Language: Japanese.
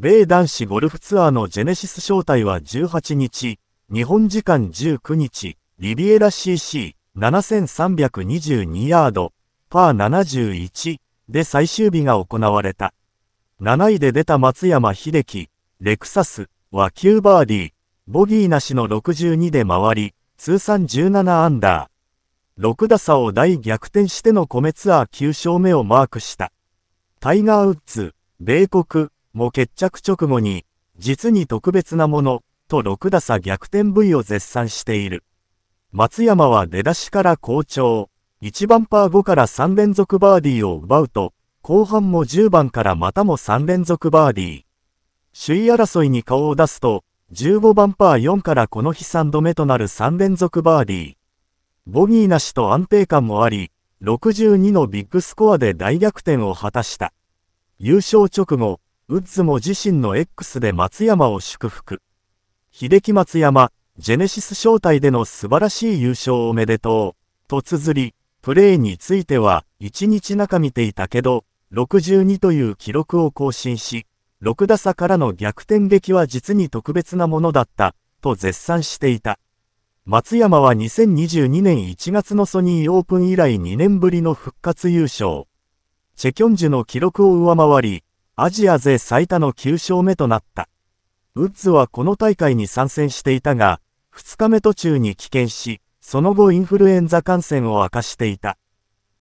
米男子ゴルフツアーのジェネシス招待は18日、日本時間19日、リビエラ CC7322 ヤード、パー71で最終日が行われた。7位で出た松山秀樹、レクサスは9バーディー、ボギーなしの62で回り、通算17アンダー。6打差を大逆転しての米ツアー9勝目をマークした。タイガー・ウッズ、米国、も決着直後に、実に特別なもの、と6打差逆転部位を絶賛している。松山は出だしから好調、1番パー5から3連続バーディーを奪うと、後半も10番からまたも3連続バーディー。首位争いに顔を出すと、15番パー4からこの日3度目となる3連続バーディー。ボギーなしと安定感もあり、62のビッグスコアで大逆転を果たした。優勝直後、ウッズも自身の X で松山を祝福。秀樹松山、ジェネシス招待での素晴らしい優勝おめでとう。と綴り、プレーについては、1日中見ていたけど、62という記録を更新し、6打差からの逆転劇は実に特別なものだった、と絶賛していた。松山は2022年1月のソニーオープン以来2年ぶりの復活優勝。チェキョンジュの記録を上回り、アジア勢最多の9勝目となった。ウッズはこの大会に参戦していたが、2日目途中に棄権し、その後インフルエンザ感染を明かしていた。